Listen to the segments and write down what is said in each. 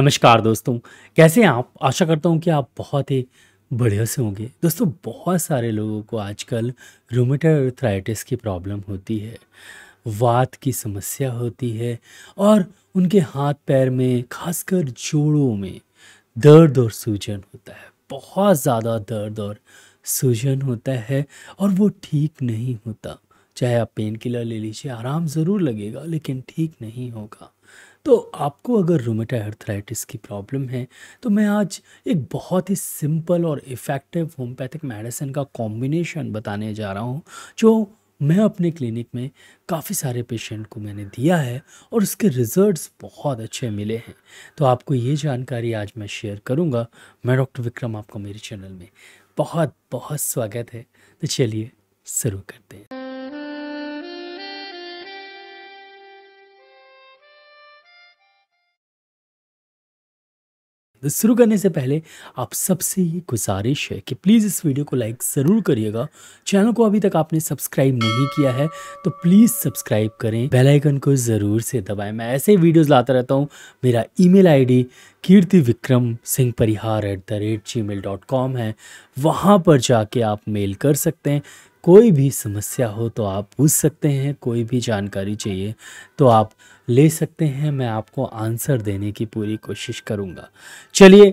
नमस्कार दोस्तों कैसे हैं आप आशा करता हूँ कि आप बहुत ही बढ़िया से होंगे दोस्तों बहुत सारे लोगों को आजकल रोमेटर की प्रॉब्लम होती है वात की समस्या होती है और उनके हाथ पैर में खासकर जोड़ों में दर्द और सूजन होता है बहुत ज़्यादा दर्द और सूजन होता है और वो ठीक नहीं होता चाहे आप पेन किलर ले लीजिए आराम ज़रूर लगेगा लेकिन ठीक नहीं होगा तो आपको अगर रोमेटा अर्थराइटिस की प्रॉब्लम है तो मैं आज एक बहुत ही सिंपल और इफ़ेक्टिव होम्योपैथिक मेडिसिन का कॉम्बिनेशन बताने जा रहा हूँ जो मैं अपने क्लिनिक में काफ़ी सारे पेशेंट को मैंने दिया है और उसके रिज़ल्ट्स बहुत अच्छे मिले हैं तो आपको ये जानकारी आज मैं शेयर करूँगा मैं डॉक्टर विक्रम आपका मेरे चैनल में बहुत बहुत स्वागत है तो चलिए शुरू करते हैं तो शुरू करने से पहले आप सबसे ये गुजारिश है कि प्लीज़ इस वीडियो को लाइक ज़रूर करिएगा चैनल को अभी तक आपने सब्सक्राइब नहीं किया है तो प्लीज़ सब्सक्राइब करें बेल आइकन को ज़रूर से दबाएं मैं ऐसे वीडियोस लाता रहता हूँ मेरा email ID Kirti Vikram Singh Parihar at the rate Gmail dot com है वहाँ पर जाके आप मेल कर सकते हैं कोई भी समस्या हो तो आप पूछ सकते हैं कोई भी जानकारी चाहिए तो आप ले सकते हैं मैं आपको आंसर देने की पूरी कोशिश करूँगा चलिए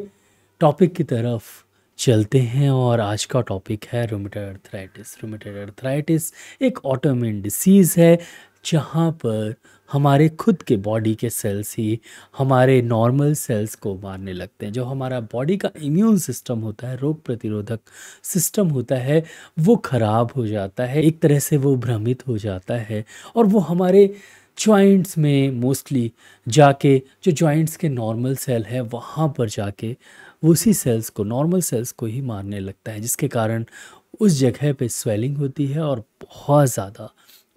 टॉपिक की तरफ चलते हैं और आज का टॉपिक है रोमिटेड अर्थराइटिस रोमिटेड अर्थराइटिस एक ऑटोमिन डिसीज़ है जहाँ पर हमारे खुद के बॉडी के सेल्स ही हमारे नॉर्मल सेल्स को मारने लगते हैं जो हमारा बॉडी का इम्यून सिस्टम होता है रोग प्रतिरोधक सिस्टम होता है वो ख़राब हो जाता है एक तरह से वो भ्रमित हो जाता है और वो हमारे जॉइंट्स में मोस्टली जाके जो जॉइंट्स के नॉर्मल सेल है वहाँ पर जाके उसी सेल्स को नॉर्मल सेल्स को ही मारने लगता है जिसके कारण उस जगह पे स्वेलिंग होती है और बहुत ज़्यादा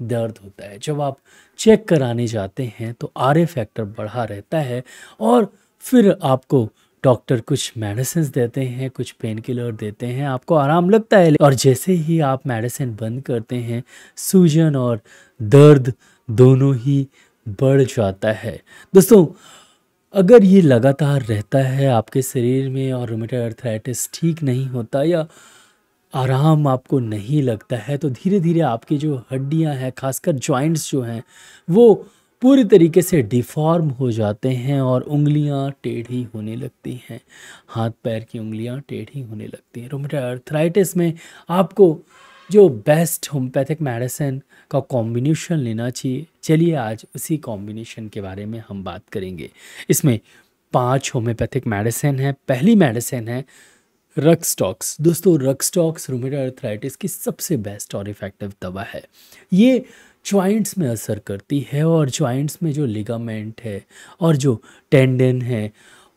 दर्द होता है जब आप चेक कराने जाते हैं तो आर ए फैक्टर बढ़ा रहता है और फिर आपको डॉक्टर कुछ मेडिसिन देते हैं कुछ पेन किलर देते हैं आपको आराम लगता है और जैसे ही आप मेडिसिन बंद करते हैं सूजन और दर्द दोनों ही बढ़ जाता है दोस्तों अगर ये लगातार रहता है आपके शरीर में और रोमेटर अर्थराइटिस ठीक नहीं होता या आराम आपको नहीं लगता है तो धीरे धीरे आपकी जो हड्डियां हैं खासकर जॉइंट्स जो हैं वो पूरी तरीके से डिफॉर्म हो जाते हैं और उंगलियां टेढ़ी होने लगती हैं हाथ पैर की उंगलियां टेढ़ी होने लगती हैं रोमेटा अर्थराइटिस में आपको जो बेस्ट होम्योपैथिक मेडिसिन का कॉम्बिनेशन लेना चाहिए चलिए आज उसी कॉम्बिनेशन के बारे में हम बात करेंगे इसमें पांच होम्योपैथिक मेडिसिन हैं पहली मेडिसिन है रक स्टॉक्स दोस्तों रक स्टॉक्स रोमेटो की सबसे बेस्ट और इफेक्टिव दवा है ये ज्वाइंट्स में असर करती है और ज्वाइंट्स में जो लिगामेंट है और जो टेंडन है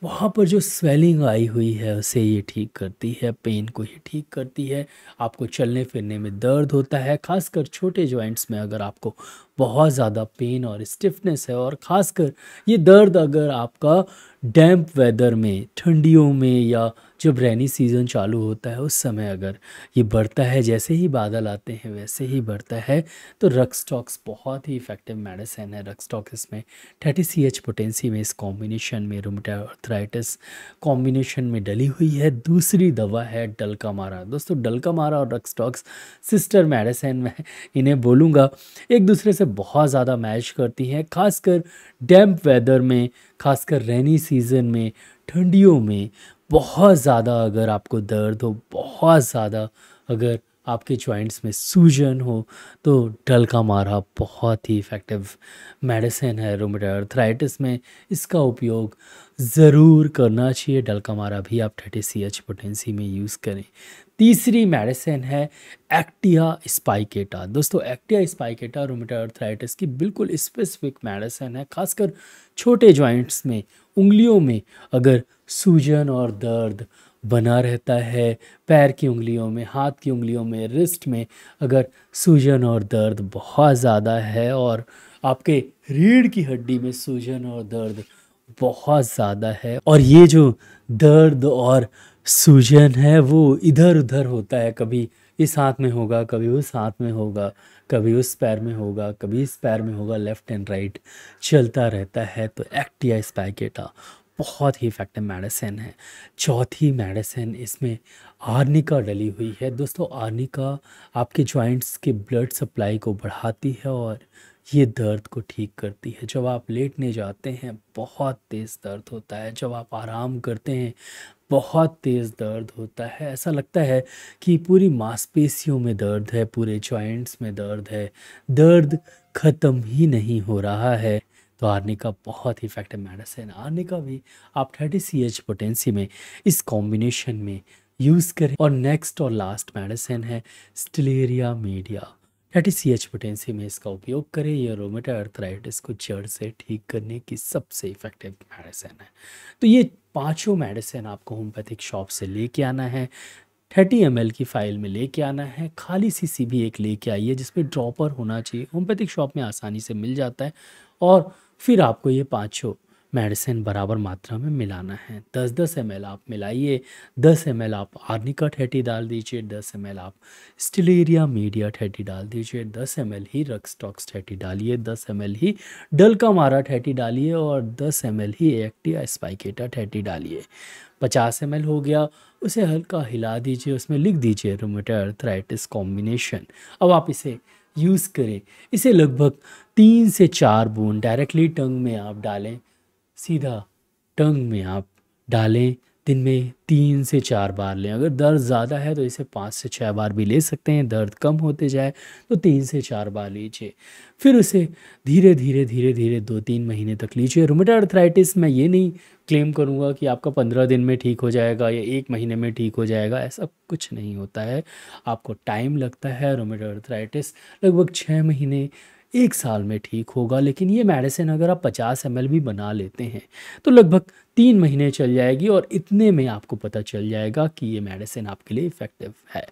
वहाँ पर जो स्वेलिंग आई हुई है उसे ये ठीक करती है पेन को ये ठीक करती है आपको चलने फिरने में दर्द होता है खासकर छोटे जॉइंट्स में अगर आपको बहुत ज़्यादा पेन और स्टिफनेस है और ख़ासकर ये दर्द अगर आपका डैम्प वेदर में ठंडियों में या जब रेनी सीज़न चालू होता है उस समय अगर ये बढ़ता है जैसे ही बादल आते हैं वैसे ही बढ़ता है तो रक स्टॉक्स बहुत ही इफेक्टिव मेडिसिन है रक स्टॉक इसमें थर्टी सी एच पोटेंसी में इस कॉम्बिनेशन में रोमोटाथराइटिस कॉम्बिनेशन में डली हुई है दूसरी दवा है डलका मारा दोस्तों डलका मारा और रक स्टॉक्स सिस्टर मेडिसिन में इन्हें बोलूँगा एक दूसरे से बहुत ज़्यादा मैच करती हैं खासकर डैम्प वेदर में खासकर रेनी सीज़न में ठंडियों में बहुत ज़्यादा अगर आपको दर्द हो बहुत ज़्यादा अगर आपके जॉइंट्स में सूजन हो तो डल का मारा बहुत ही इफ़ेक्टिव मेडिसिन है रोमेटर में इसका उपयोग ज़रूर करना चाहिए डल का मारा भी आप थर्टी सी एच पोटेंसी में यूज़ करें तीसरी मेडिसिन है एक्टिया स्पाइकेटा दोस्तों एक्टिया स्पाइकेटा रोमेटा अर्थराइटिस की बिल्कुल स्पेसिफिक मेडिसिन है खासकर छोटे जॉइंट्स में उंगलियों में अगर सूजन और दर्द बना रहता है पैर की उंगलियों में हाथ की उंगलियों में रिस्ट में अगर सूजन और दर्द बहुत ज़्यादा है और आपके रीढ़ की हड्डी में सूजन और दर्द बहुत ज़्यादा है और ये जो दर्द और सूजन है वो इधर उधर होता है कभी इस हाथ में होगा कभी उस हाथ में होगा कभी उस पैर में होगा कभी इस पैर में होगा लेफ्ट एंड राइट चलता रहता है तो एक्टिया स्पाइकेटा बहुत ही इफेक्टिव मेडिसिन है चौथी मेडिसिन इसमें आर्निका डली हुई है दोस्तों आर्निका आपके जॉइंट्स के ब्लड सप्लाई को बढ़ाती है और ये दर्द को ठीक करती है जब आप लेटने जाते हैं बहुत तेज़ दर्द होता है जब आप आराम करते हैं बहुत तेज़ दर्द होता है ऐसा लगता है कि पूरी मांसपेशियों में दर्द है पूरे जॉइंट्स में दर्द है दर्द ख़त्म ही नहीं हो रहा है तो आरने का बहुत ही इफेक्टिव मेडिसिन आरने का भी आप थर्टी सी एच पोटेंसी में इस कॉम्बिनेशन में यूज़ करें और नेक्स्ट और लास्ट मेडिसिन है स्टिलेरिया मीडिया या टी सी एच पोटेंसी में इसका उपयोग करें यह रोमेटा अर्थराइटिस को जड़ से ठीक करने की सबसे इफेक्टिव मेडिसिन है तो ये पांचों मेडिसिन आपको होम्योपैथिक शॉप से लेके आना है थर्टी एम की फ़ाइल में लेके आना है खाली सी सी भी एक लेके आइए जिसमें ड्रॉपर होना चाहिए होम्योपैथिक शॉप में आसानी से मिल जाता है और फिर आपको ये पाँचों मेडिसिन बराबर मात्रा में मिलाना है दस दस एम आप मिलाइए दस एम आप आर्निका ठेटी डाल दीजिए दस एम आप स्टिलेरिया मीडिया ठेटी डाल दीजिए दस एम ही रक्सटॉक्स ठेटी डालिए दस एम ही डल का मारा ठेटी डालिए और दस एम ही एक्टिया स्पाइकेटा ठेटी डालिए पचास एम हो गया उसे हल्का हिला दीजिए उसमें लिख दीजिए रोमेटा थ्राइटिस कॉम्बिनेशन अब आप इसे यूज़ करें इसे लगभग तीन से चार बूंद डायरेक्टली टंग में आप डालें सीधा टंग में आप डालें दिन में तीन से चार बार लें अगर दर्द ज़्यादा है तो इसे पाँच से छः बार भी ले सकते हैं दर्द कम होते जाए तो तीन से चार बार लीजिए फिर उसे धीरे धीरे धीरे धीरे दो तीन महीने तक लीजिए रोमेटा अर्थराइटिस मैं ये नहीं क्लेम करूँगा कि आपका पंद्रह दिन में ठीक हो जाएगा या एक महीने में ठीक हो जाएगा ऐसा कुछ नहीं होता है आपको टाइम लगता है रोमेटा अर्थराइटिस लगभग छः महीने एक साल में ठीक होगा लेकिन ये मेडिसिन अगर आप 50 एम भी बना लेते हैं तो लगभग तीन महीने चल जाएगी और इतने में आपको पता चल जाएगा कि ये मेडिसिन आपके लिए इफ़ेक्टिव है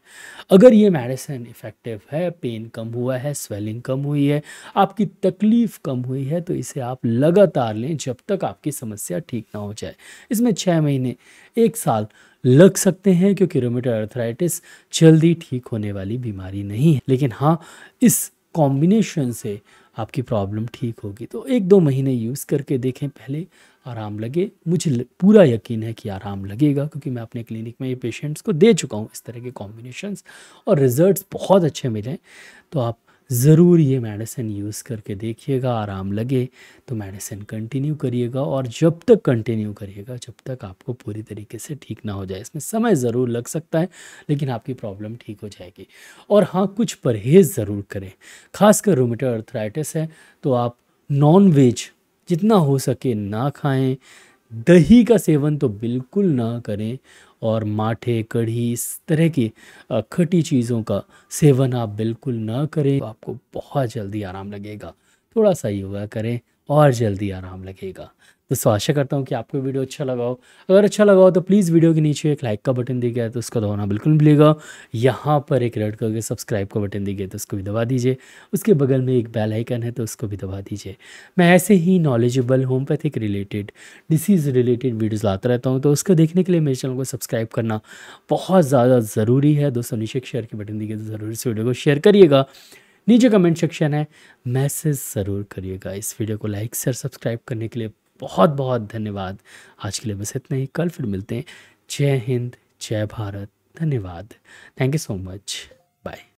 अगर ये मेडिसिन इफ़ेक्टिव है पेन कम हुआ है स्वेलिंग कम हुई है आपकी तकलीफ़ कम हुई है तो इसे आप लगातार लें जब तक आपकी समस्या ठीक ना हो जाए इसमें छः महीने एक साल लग सकते हैं क्योंकि रोमेटो अर्थराइटिस जल्दी ठीक होने वाली बीमारी नहीं है लेकिन हाँ इस कॉम्बिनेशन से आपकी प्रॉब्लम ठीक होगी तो एक दो महीने यूज़ करके देखें पहले आराम लगे मुझे पूरा यकीन है कि आराम लगेगा क्योंकि मैं अपने क्लिनिक में ये पेशेंट्स को दे चुका हूँ इस तरह के कॉम्बिनेशंस और रिज़ल्ट बहुत अच्छे मिले तो आप ज़रूर ये मेडिसिन यूज़ करके देखिएगा आराम लगे तो मेडिसिन कंटिन्यू करिएगा और जब तक कंटिन्यू करिएगा जब तक आपको पूरी तरीके से ठीक ना हो जाए इसमें समय ज़रूर लग सकता है लेकिन आपकी प्रॉब्लम ठीक हो जाएगी और हाँ कुछ परहेज़ ज़रूर करें खासकर रोमेटो अर्थराइटिस है तो आप नॉन वेज जितना हो सके ना खाएँ दही का सेवन तो बिल्कुल ना करें और माठे कढ़ी इस तरह की खटी चीज़ों का सेवन आप बिल्कुल ना करें आपको बहुत जल्दी आराम लगेगा थोड़ा सा योगा करें और जल्दी आराम लगेगा दोस्तों आशा करता हूँ कि आपको वीडियो अच्छा लगा हो अगर अच्छा लगा हो तो प्लीज़ वीडियो के नीचे एक लाइक का बटन दिया गया तो उसका दबाना बिल्कुल मिलेगा यहाँ पर एक रेड कलर के सब्सक्राइब का बटन दिया गया तो उसको भी दबा दीजिए उसके बगल में एक बेल आइकन है तो उसको भी दबा दीजिए मैं ऐसे ही knowledgeable homeopathic related disease related videos लाता रहता हूँ तो उसको देखने के लिए मेरे चैनल को सब्सक्राइब करना बहुत ज़्यादा ज़रूरी है दोस्तों नीचे शेयर के बटन दिए तो ज़रूर इस वीडियो को शेयर करिएगा नीचे कमेंट सेक्शन है मैसेज ज़रूर करिएगा इस वीडियो को लाइक से सब्सक्राइब करने के लिए बहुत बहुत धन्यवाद आज के लिए बस इतना ही कल फिर मिलते हैं जय हिंद जय भारत धन्यवाद thank you so much bye